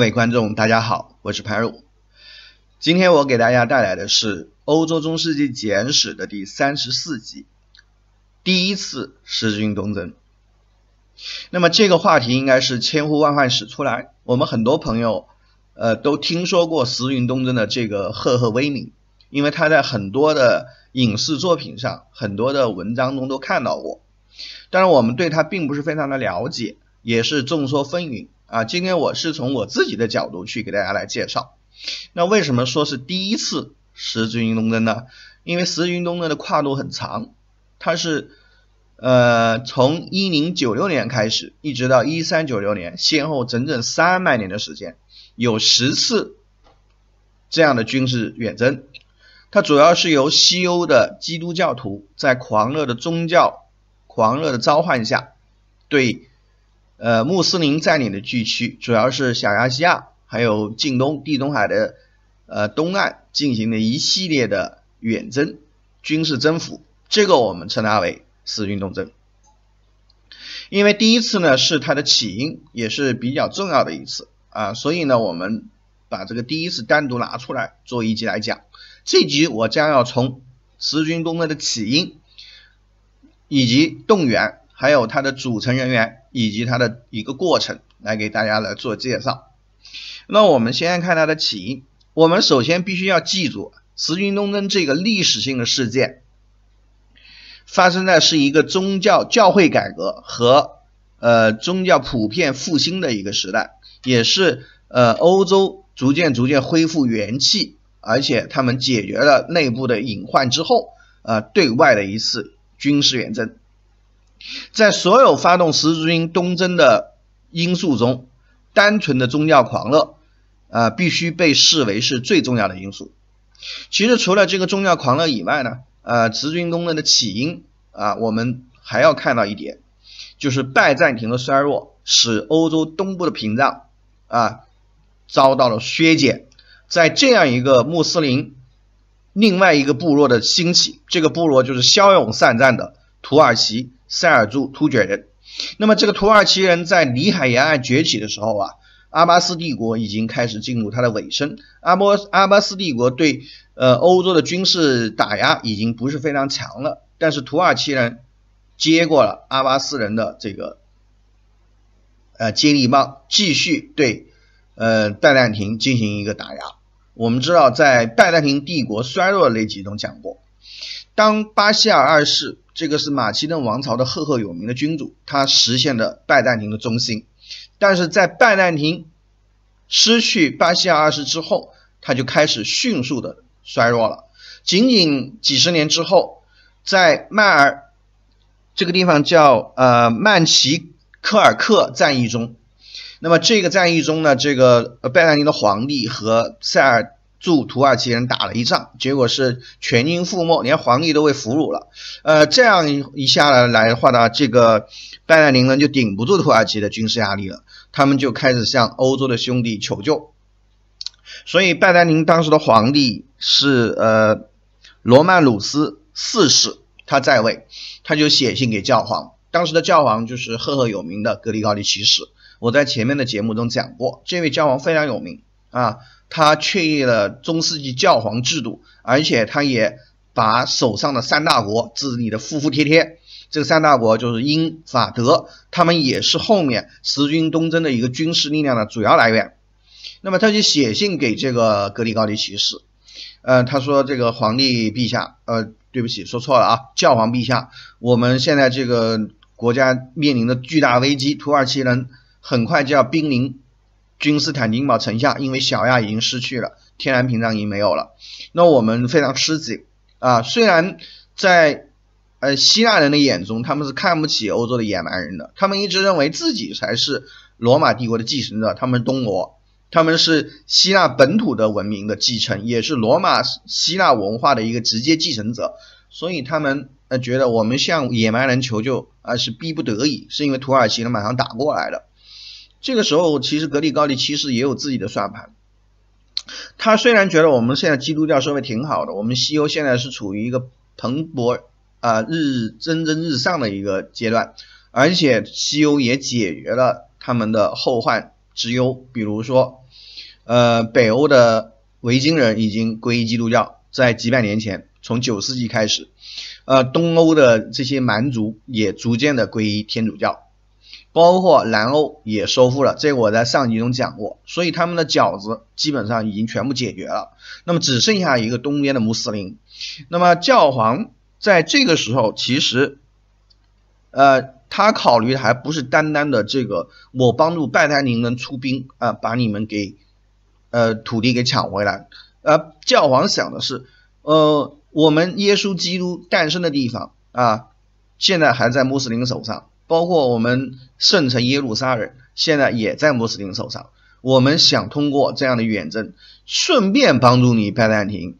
各位观众，大家好，我是潘鲁。今天我给大家带来的是《欧洲中世纪简史》的第三十四集——第一次字军东征。那么这个话题应该是千呼万唤始出来，我们很多朋友呃都听说过字军东征的这个赫赫威名，因为他在很多的影视作品上、很多的文章中都看到过。但是我们对他并不是非常的了解，也是众说纷纭。啊，今天我是从我自己的角度去给大家来介绍。那为什么说是第一次十字军东征呢？因为十字军东征的跨度很长，它是呃从一零九六年开始，一直到一三九六年，先后整整三百年的时间，有十次这样的军事远征。它主要是由西欧的基督教徒在狂热的宗教狂热的召唤下，对。呃，穆斯林占领的地区主要是小亚细亚，还有近东地中海的呃东岸进行的一系列的远征军事征服，这个我们称它为四军东征。因为第一次呢是它的起因，也是比较重要的一次啊，所以呢我们把这个第一次单独拿出来做一集来讲。这集我将要从十军东征的起因，以及动员，还有它的组成人员。以及它的一个过程来给大家来做介绍。那我们先看它的起因。我们首先必须要记住，十军东征这个历史性的事件发生在是一个宗教教会改革和呃宗教普遍复兴的一个时代，也是呃欧洲逐渐逐渐恢复元气，而且他们解决了内部的隐患之后，呃对外的一次军事远征。在所有发动十字军东征的因素中，单纯的宗教狂热，啊，必须被视为是最重要的因素。其实除了这个宗教狂热以外呢，呃，十字军东征的起因啊，我们还要看到一点，就是拜占庭的衰弱使欧洲东部的屏障啊遭到了削减。在这样一个穆斯林另外一个部落的兴起，这个部落就是骁勇善战的土耳其。塞尔柱突厥人，那么这个土耳其人在里海沿岸崛起的时候啊，阿巴斯帝国已经开始进入它的尾声。阿波阿巴斯帝国对呃欧洲的军事打压已经不是非常强了，但是土耳其人接过了阿巴斯人的这个呃接力棒，继续对呃拜占庭进行一个打压。我们知道，在拜占庭帝国衰弱那集中讲过，当巴西尔二世。这个是马其顿王朝的赫赫有名的君主，他实现了拜占庭的中心，但是在拜占庭失去巴西尔二世之后，他就开始迅速的衰弱了。仅仅几十年之后，在迈尔这个地方叫呃曼奇科尔克战役中，那么这个战役中呢，这个拜占庭的皇帝和塞尔助土耳其人打了一仗，结果是全军覆没，连皇帝都被俘虏了。呃，这样一下来的话呢，这个拜占庭呢就顶不住土耳其的军事压力了，他们就开始向欧洲的兄弟求救。所以拜占庭当时的皇帝是呃罗曼努斯四世，他在位，他就写信给教皇，当时的教皇就是赫赫有名的格里高利七世，我在前面的节目中讲过，这位教皇非常有名啊。他确立了中世纪教皇制度，而且他也把手上的三大国治理得服服帖帖。这三大国就是英、法、德，他们也是后面十军东征的一个军事力量的主要来源。那么他就写信给这个格里高利骑士，呃，他说：这个皇帝陛下，呃，对不起，说错了啊，教皇陛下，我们现在这个国家面临的巨大危机，土耳其人很快就要濒临。君士坦丁堡城下，因为小亚已经失去了天然屏障，已经没有了。那我们非常吃紧啊！虽然在呃希腊人的眼中，他们是看不起欧洲的野蛮人的，他们一直认为自己才是罗马帝国的继承者，他们是东罗，他们是希腊本土的文明的继承，也是罗马希腊文化的一个直接继承者。所以他们呃觉得我们向野蛮人求救啊是逼不得已，是因为土耳其人马上打过来了。这个时候，其实格里高利其实也有自己的算盘。他虽然觉得我们现在基督教社会挺好的，我们西欧现在是处于一个蓬勃啊日日蒸蒸日上的一个阶段，而且西欧也解决了他们的后患之忧，比如说，呃，北欧的维京人已经皈依基督教，在几百年前，从九世纪开始，呃，东欧的这些蛮族也逐渐的皈依天主教。包括南欧也收复了，这个我在上集中讲过，所以他们的饺子基本上已经全部解决了，那么只剩下一个东边的穆斯林，那么教皇在这个时候其实，呃，他考虑的还不是单单的这个我帮助拜占庭人出兵啊，把你们给呃土地给抢回来，呃，教皇想的是，呃，我们耶稣基督诞生的地方啊，现在还在穆斯林手上。包括我们圣城耶路撒冷现在也在穆斯林手上。我们想通过这样的远征，顺便帮助你拜占庭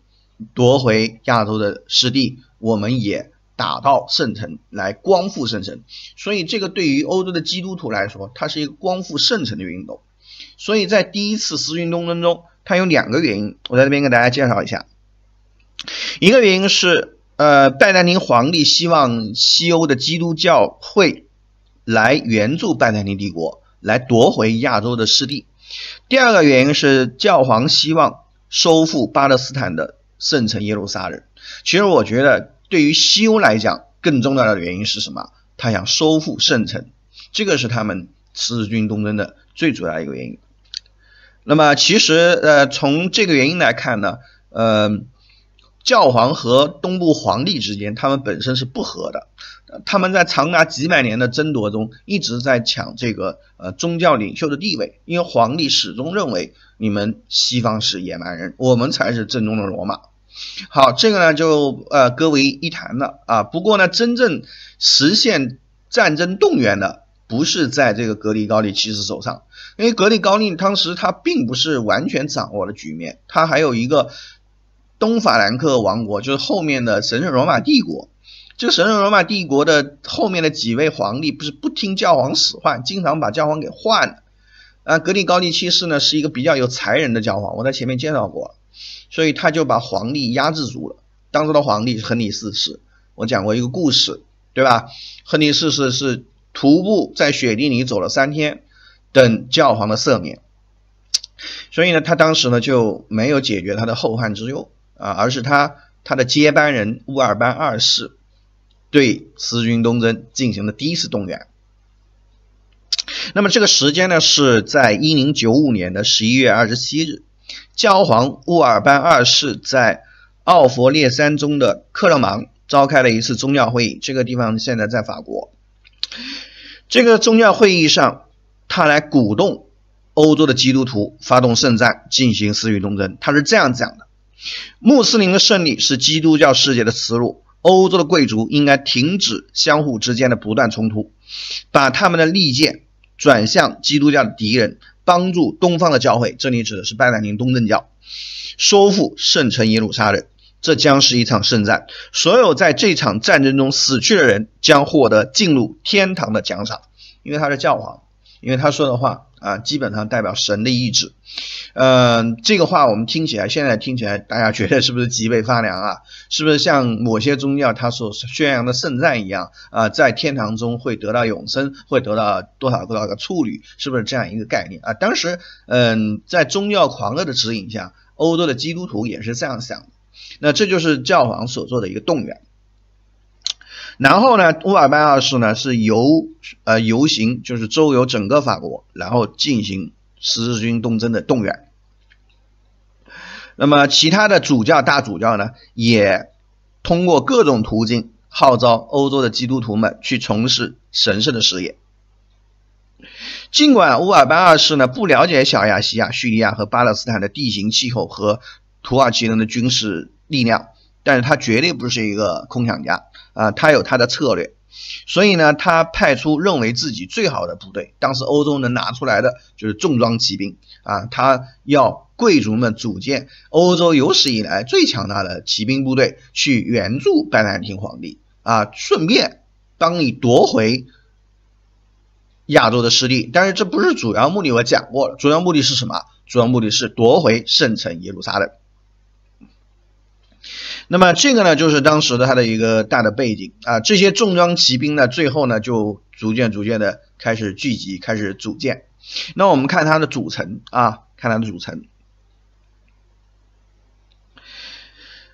夺回亚洲的失地，我们也打到圣城来光复圣城。所以，这个对于欧洲的基督徒来说，它是一个光复圣城的运动。所以在第一次十字军东征中，它有两个原因，我在这边给大家介绍一下。一个原因是，呃，拜占庭皇帝希望西欧的基督教会。来援助拜占庭帝国，来夺回亚洲的失地。第二个原因是教皇希望收复巴勒斯坦的圣城耶路撒冷。其实我觉得，对于西欧来讲，更重要的原因是什么？他想收复圣城，这个是他们出军东征的最主要一个原因。那么，其实呃，从这个原因来看呢，呃，教皇和东部皇帝之间，他们本身是不和的。他们在长达几百年的争夺中，一直在抢这个呃宗教领袖的地位，因为皇帝始终认为你们西方是野蛮人，我们才是正宗的罗马。好，这个呢就呃搁为一谈了啊。不过呢，真正实现战争动员的不是在这个格里高利七世手上，因为格里高利当时他并不是完全掌握了局面，他还有一个东法兰克王国，就是后面的神圣罗马帝国。这个神圣罗马帝国的后面的几位皇帝不是不听教皇使唤，经常把教皇给换了。啊，格里高利七世呢是一个比较有才人的教皇，我在前面介绍过，所以他就把皇帝压制住了。当时的皇帝亨利四世，我讲过一个故事，对吧？亨利四世是徒步在雪地里走了三天，等教皇的赦免。所以呢，他当时呢就没有解决他的后患之忧啊，而是他他的接班人乌尔班二世。对私军东征进行的第一次动员。那么这个时间呢，是在一零九五年的十一月二十七日，教皇乌尔班二世在奥佛列山中的克勒芒召开了一次宗教会议，这个地方现在在法国。这个宗教会议上，他来鼓动欧洲的基督徒发动圣战，进行私域东征。他是这样讲的：“穆斯林的胜利是基督教世界的耻辱。”欧洲的贵族应该停止相互之间的不断冲突，把他们的利剑转向基督教的敌人，帮助东方的教会。这里指的是拜占庭东正教，收复圣城耶路撒冷。这将是一场圣战，所有在这场战争中死去的人将获得进入天堂的奖赏。因为他是教皇，因为他说的话啊，基本上代表神的意志。嗯，这个话我们听起来，现在听起来，大家觉得是不是脊背发凉啊？是不是像某些宗教他所宣扬的圣战一样啊？在天堂中会得到永生，会得到多少多少个处女，是不是这样一个概念啊？当时，嗯，在宗教狂热的指引下，欧洲的基督徒也是这样想的。那这就是教皇所做的一个动员。然后呢，乌尔班二世呢是游呃游行，就是周游整个法国，然后进行。十字军东征的动员。那么，其他的主教、大主教呢，也通过各种途径号召欧洲的基督徒们去从事神圣的事业。尽管乌尔班二世呢不了解小亚细亚、叙利亚和巴勒斯坦的地形、气候和土耳其人的军事力量，但是他绝对不是一个空想家啊，他有他的策略。所以呢，他派出认为自己最好的部队，当时欧洲能拿出来的就是重装骑兵啊，他要贵族们组建欧洲有史以来最强大的骑兵部队去援助拜占庭皇帝啊，顺便帮你夺回亚洲的势力。但是这不是主要目的，我讲过了，主要目的是什么？主要目的是夺回圣城耶路撒冷。那么这个呢，就是当时的他的一个大的背景啊。这些重装骑兵呢，最后呢就逐渐逐渐的开始聚集，开始组建。那我们看它的组成啊，看它的组成。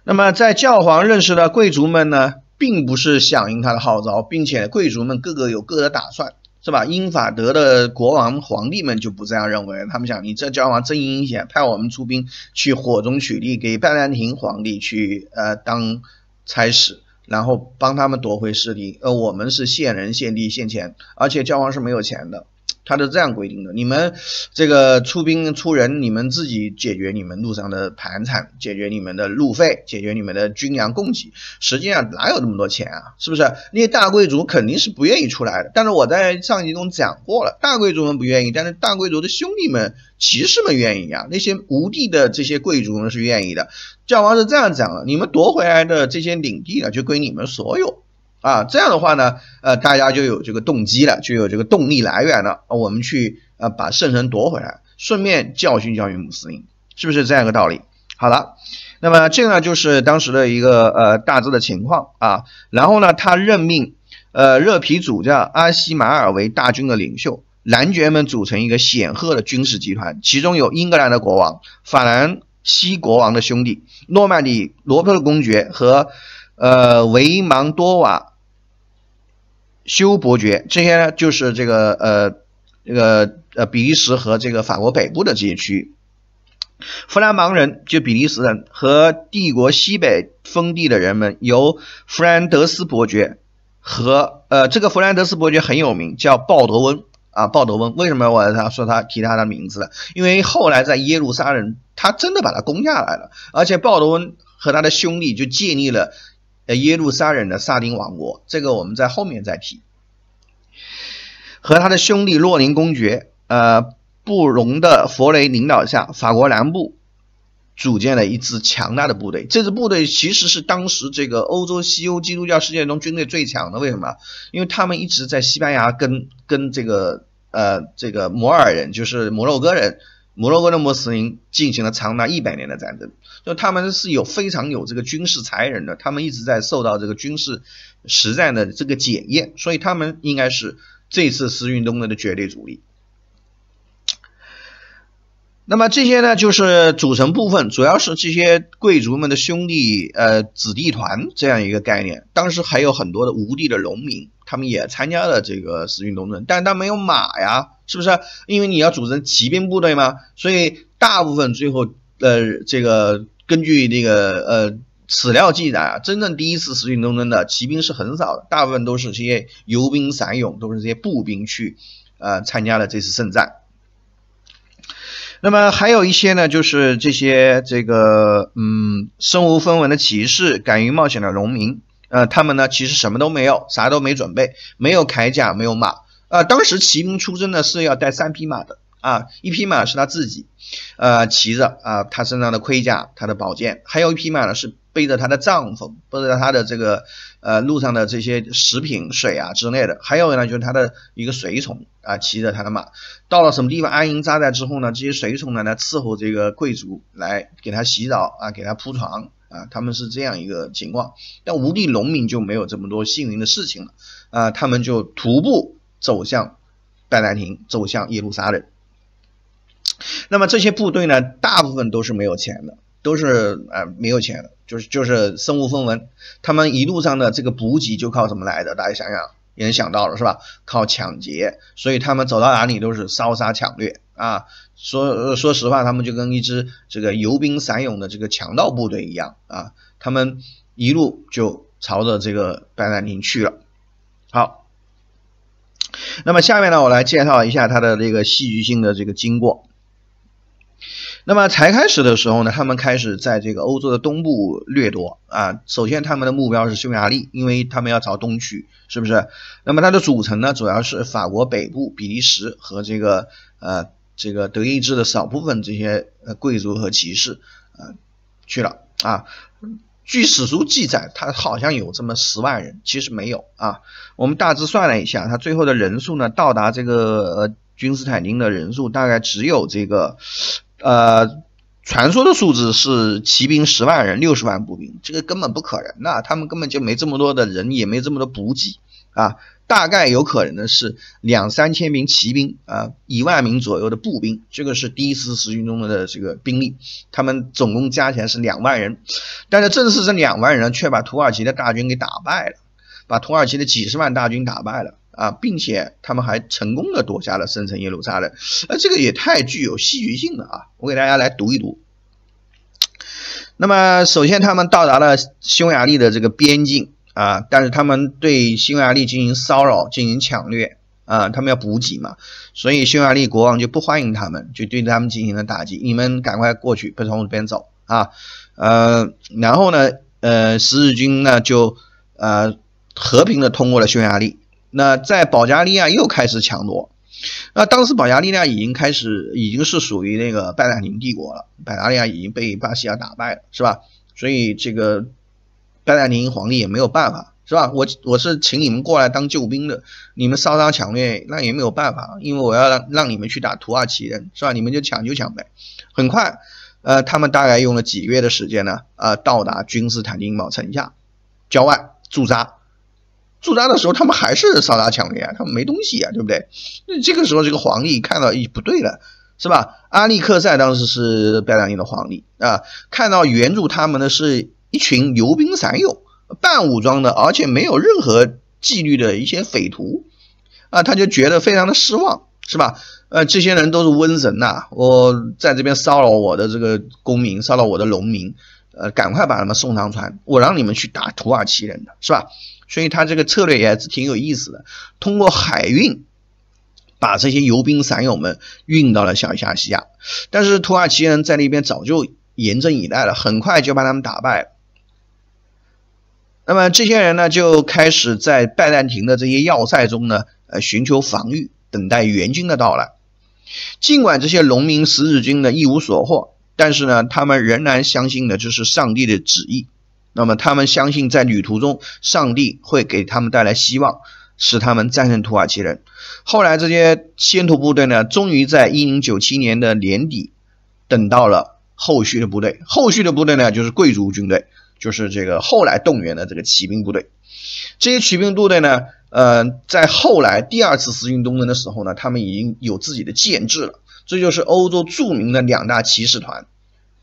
那么在教皇认识的贵族们呢，并不是响应他的号召，并且贵族们各个有各的打算。是吧？英法德的国王皇帝们就不这样认为，他们想，你这交往真阴险，派我们出兵去火中取栗，给拜占庭皇帝去呃当差使，然后帮他们夺回失地。呃，我们是献人、献地、献钱，而且交王是没有钱的。他是这样规定的：你们这个出兵出人，你们自己解决你们路上的盘缠，解决你们的路费，解决你们的军粮供给。实际上哪有那么多钱啊？是不是？那些大贵族肯定是不愿意出来的。但是我在上集中讲过了，大贵族们不愿意，但是大贵族的兄弟们、骑士们愿意啊。那些无地的这些贵族们是愿意的。教王是这样讲的：你们夺回来的这些领地呢，就归你们所有。啊，这样的话呢，呃，大家就有这个动机了，就有这个动力来源了我们去呃把圣城夺回来，顺便教训教训穆斯林，是不是这样一个道理？好了，那么这个呢就是当时的一个呃大致的情况啊。然后呢，他任命呃热皮主将阿西马尔为大军的领袖，男爵们组成一个显赫的军事集团，其中有英格兰的国王、法兰西国王的兄弟、诺曼底罗伯特公爵和。呃，维芒多瓦，修伯爵，这些呢就是这个呃，这个呃，比利时和这个法国北部的这些区域，弗兰芒人就比利时人和帝国西北封地的人们，由弗兰德斯伯爵和呃，这个弗兰德斯伯爵很有名，叫鲍德温啊，鲍德温为什么我他说他提他的名字了？因为后来在耶路撒冷，他真的把他攻下来了，而且鲍德温和他的兄弟就建立了。呃，耶路撒冷的萨丁王国，这个我们在后面再提。和他的兄弟洛林公爵，呃，布隆的佛雷领导下，法国南部组建了一支强大的部队。这支部队其实是当时这个欧洲西欧基督教世界中军队最强的。为什么？因为他们一直在西班牙跟跟这个呃这个摩尔人，就是摩洛哥人。摩洛哥的穆斯林进行了长达一百年的战争，就他们是有非常有这个军事才人的，他们一直在受到这个军事实战的这个检验，所以他们应该是这次私运动征的绝对主力。那么这些呢，就是组成部分，主要是这些贵族们的兄弟，呃，子弟团这样一个概念。当时还有很多的无地的农民，他们也参加了这个私运东征，但他没有马呀。是不是？因为你要组成骑兵部队吗？所以大部分最后，呃，这个根据这个呃史料记载啊，真正第一次实行东征的骑兵是很少的，大部分都是这些游兵散勇，都是这些步兵去，呃，参加了这次圣战。那么还有一些呢，就是这些这个嗯，身无分文的骑士，敢于冒险的农民，呃，他们呢其实什么都没有，啥都没准备，没有铠甲，没有马。呃，当时骑兵出征呢是要带三匹马的啊，一匹马是他自己，呃，骑着啊，他身上的盔甲、他的宝剑，还有一匹马呢是背着他的丈夫，背着他的这个呃路上的这些食品、水啊之类的，还有呢就是他的一个随从啊，骑着他的马，到了什么地方安营扎寨之后呢，这些随从呢来伺候这个贵族，来给他洗澡啊，给他铺床啊，他们是这样一个情况。但无地农民就没有这么多幸运的事情了啊，他们就徒步。走向拜占庭，走向耶路撒冷。那么这些部队呢，大部分都是没有钱的，都是呃没有钱，就是就是身无分文。他们一路上的这个补给就靠什么来的？大家想想，也能想到了是吧？靠抢劫。所以他们走到哪里都是烧杀抢掠啊！说说实话，他们就跟一支这个游兵散勇的这个强盗部队一样啊！他们一路就朝着这个拜占庭去了。好。那么下面呢，我来介绍一下它的这个戏剧性的这个经过。那么才开始的时候呢，他们开始在这个欧洲的东部掠夺啊。首先，他们的目标是匈牙利，因为他们要朝东去，是不是？那么它的组成呢，主要是法国北部、比利时和这个呃这个德意志的少部分这些呃贵族和骑士啊去了啊。据史书记载，他好像有这么十万人，其实没有啊。我们大致算了一下，他最后的人数呢，到达这个呃君士坦丁的人数，大概只有这个，呃，传说的数字是骑兵十万人，六十万步兵，这个根本不可能那他们根本就没这么多的人，也没这么多补给。啊，大概有可能的是两三千名骑兵，啊，一万名左右的步兵，这个是第一次十军中的这个兵力，他们总共加起来是两万人，但是正是这两万人却把土耳其的大军给打败了，把土耳其的几十万大军打败了，啊，并且他们还成功的夺下了圣城耶路撒冷，那这个也太具有戏剧性了啊！我给大家来读一读。那么首先他们到达了匈牙利的这个边境。啊！但是他们对匈牙利进行骚扰、进行抢掠啊！他们要补给嘛，所以匈牙利国王就不欢迎他们，就对他们进行了打击。你们赶快过去，不从这边走啊！呃，然后呢，呃，十字军呢就呃和平的通过了匈牙利。那在保加利亚又开始抢夺。那当时保加利亚已经开始已经是属于那个拜占庭帝国了，保加利亚已经被巴西亚打败了，是吧？所以这个。拜占庭皇帝也没有办法，是吧？我我是请你们过来当救兵的，你们烧杀抢掠，那也没有办法，因为我要让让你们去打土耳其人，是吧？你们就抢就抢呗。很快，呃，他们大概用了几个月的时间呢，呃，到达君士坦丁堡城下，郊外驻扎。驻扎的时候，他们还是烧杀抢掠，啊，他们没东西啊，对不对？那这个时候，这个皇帝看到，咦，不对了，是吧？阿历克塞当时是拜占庭的皇帝啊，看到援助他们的是。一群游兵散勇、半武装的，而且没有任何纪律的一些匪徒，啊，他就觉得非常的失望，是吧？呃，这些人都是瘟神呐！我在这边骚扰我的这个公民，骚扰我的农民，呃，赶快把他们送上船，我让你们去打土耳其人的是吧？所以他这个策略也是挺有意思的，通过海运把这些游兵散友们运到了小亚细亚，但是土耳其人在那边早就严阵以待了，很快就把他们打败了。那么这些人呢，就开始在拜占庭的这些要塞中呢，呃，寻求防御，等待援军的到来。尽管这些农民十字军呢一无所获，但是呢，他们仍然相信呢这是上帝的旨意。那么他们相信在旅途中，上帝会给他们带来希望，使他们战胜土耳其人。后来这些先头部队呢，终于在1097年的年底，等到了后续的部队。后续的部队呢，就是贵族军队。就是这个后来动员的这个骑兵部队，这些骑兵部队呢，呃，在后来第二次实行军东征的时候呢，他们已经有自己的建制了。这就是欧洲著名的两大骑士团，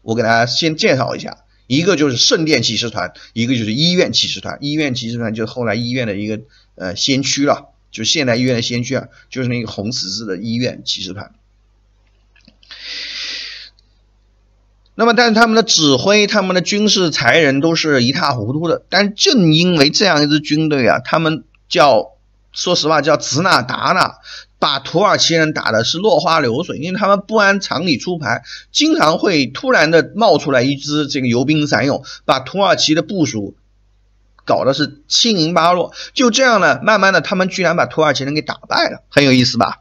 我给大家先介绍一下，一个就是圣殿骑士团，一个就是医院骑士团。医院骑士团就是后来医院的一个呃先驱了，就现代医院的先驱啊，就是那个红十字的医院骑士团。那么，但是他们的指挥、他们的军事才人都是一塌糊涂的。但正因为这样一支军队啊，他们叫，说实话叫指哪打哪，把土耳其人打的是落花流水。因为他们不按常理出牌，经常会突然的冒出来一支这个游兵散勇，把土耳其的部署搞的是七零八落。就这样呢，慢慢的，他们居然把土耳其人给打败了，很有意思吧？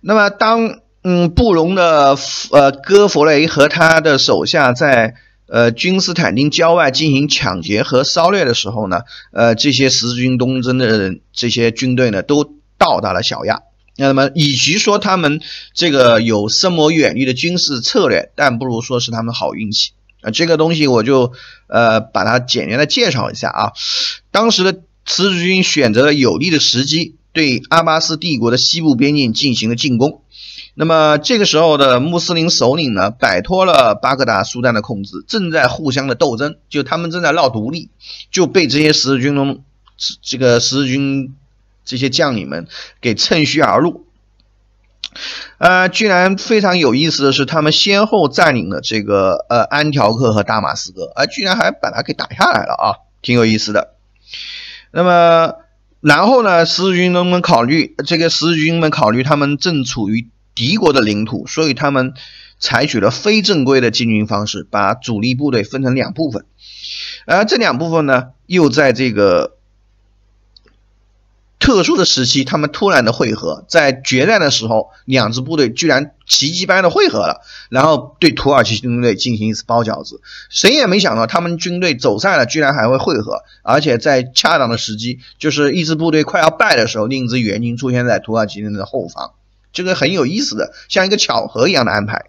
那么当。嗯，布隆的呃，戈弗雷和他的手下在呃君士坦丁郊外进行抢劫和烧掠的时候呢，呃，这些十字军东征的这些军队呢，都到达了小亚。那么，以及说他们这个有深谋远虑的军事策略，但不如说是他们好运气啊。这个东西我就呃把它简单的介绍一下啊。当时的十字军选择了有利的时机，对阿巴斯帝国的西部边境进行了进攻。那么这个时候的穆斯林首领呢，摆脱了巴格达苏丹的控制，正在互相的斗争，就他们正在闹独立，就被这些十字军中，这个十字军这些将领们给趁虚而入。呃，居然非常有意思的是，他们先后占领了这个呃安条克和大马士革，啊，居然还把它给打下来了啊，挺有意思的。那么，然后呢，十字军不们考虑，这个十字军们考虑，他们正处于。敌国的领土，所以他们采取了非正规的进军方式，把主力部队分成两部分，而这两部分呢，又在这个特殊的时期，他们突然的汇合，在决战的时候，两支部队居然奇迹般的汇合了，然后对土耳其军队进行一次包饺子。谁也没想到，他们军队走散了，居然还会汇合，而且在恰当的时机，就是一支部队快要败的时候，另一支援军出现在土耳其人的后方。这个很有意思的，像一个巧合一样的安排。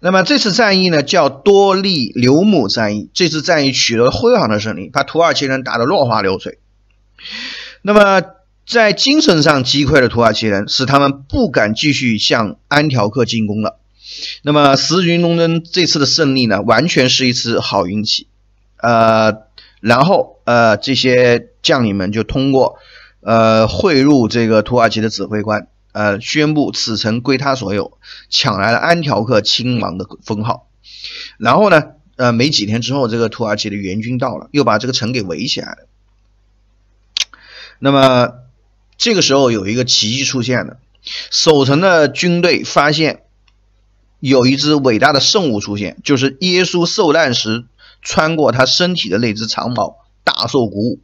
那么这次战役呢，叫多利留姆战役。这次战役取得了辉煌的胜利，把土耳其人打得落花流水。那么在精神上击溃了土耳其人，使他们不敢继续向安条克进攻了。那么十字军东征这次的胜利呢，完全是一次好运气。呃，然后呃，这些将领们就通过。呃，贿赂这个土耳其的指挥官，呃，宣布此城归他所有，抢来了安条克亲王的封号。然后呢，呃，没几天之后，这个土耳其的援军到了，又把这个城给围起来了。那么，这个时候有一个奇迹出现了，守城的军队发现有一只伟大的圣物出现，就是耶稣受难时穿过他身体的那只长矛，大受鼓舞。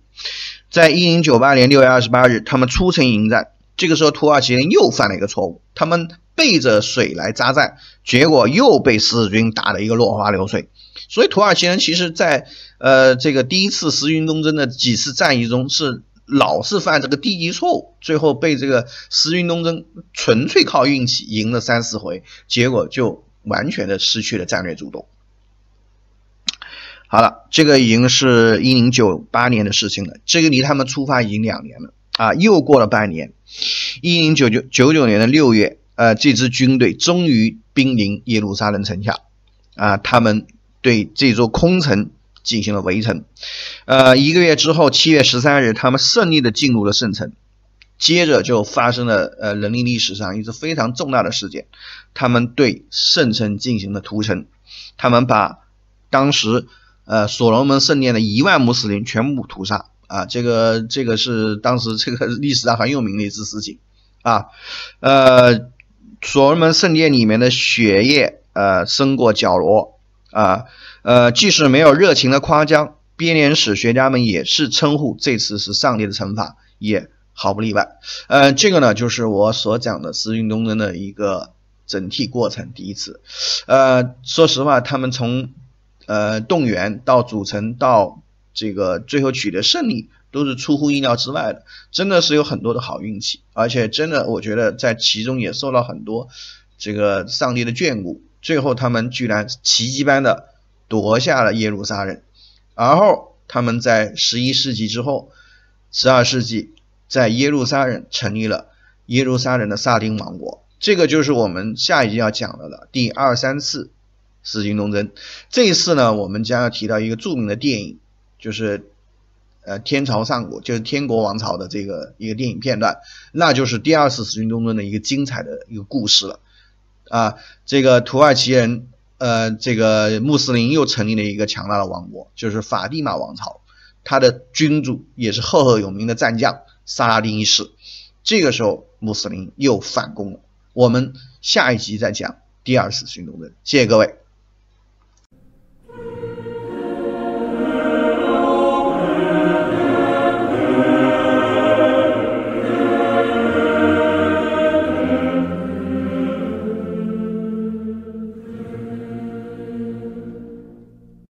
在一零九八年六月二十八日，他们出城迎战。这个时候，土耳其人又犯了一个错误，他们背着水来扎寨，结果又被十字军打了一个落花流水。所以，土耳其人其实在呃这个第一次十字军东征的几次战役中，是老是犯这个低级错误，最后被这个十字军东征纯粹靠运气赢了三四回，结果就完全的失去了战略主动。好了，这个已经是一零九八年的事情了，这个离他们出发已经两年了啊，又过了半年，一零九九九九年的六月，呃，这支军队终于兵临耶路撒冷城下，啊，他们对这座空城进行了围城，呃，一个月之后，七月十三日，他们胜利的进入了圣城，接着就发生了呃人类历史上一次非常重大的事件，他们对圣城进行了屠城，他们把当时。呃，所罗门圣殿的一万亩死林全部屠杀啊！这个，这个是当时这个历史上很有名的一次事情啊。呃，所罗门圣殿里面的血液，呃，深过角罗啊。呃，即使没有热情的夸张，编年史学家们也是称呼这次是上帝的惩罚，也毫不例外。呃，这个呢，就是我所讲的殖运东征的一个整体过程第一次。呃，说实话，他们从。呃，动员到组成到这个最后取得胜利，都是出乎意料之外的，真的是有很多的好运气，而且真的我觉得在其中也受到很多这个上帝的眷顾。最后他们居然奇迹般的夺下了耶路撒冷，而后他们在十一世纪之后，十二世纪在耶路撒冷成立了耶路撒冷的萨丁王国。这个就是我们下一集要讲的了，第二三次。四军东征，这一次呢，我们将要提到一个著名的电影，就是呃《天朝上国》，就是《天国王朝》的这个一个电影片段，那就是第二次四军东征的一个精彩的一个故事了。啊，这个土耳其人，呃，这个穆斯林又成立了一个强大的王国，就是法蒂玛王朝，他的君主也是赫赫有名的战将萨拉丁一世。这个时候，穆斯林又反攻了。我们下一集再讲第二次新东征。谢谢各位。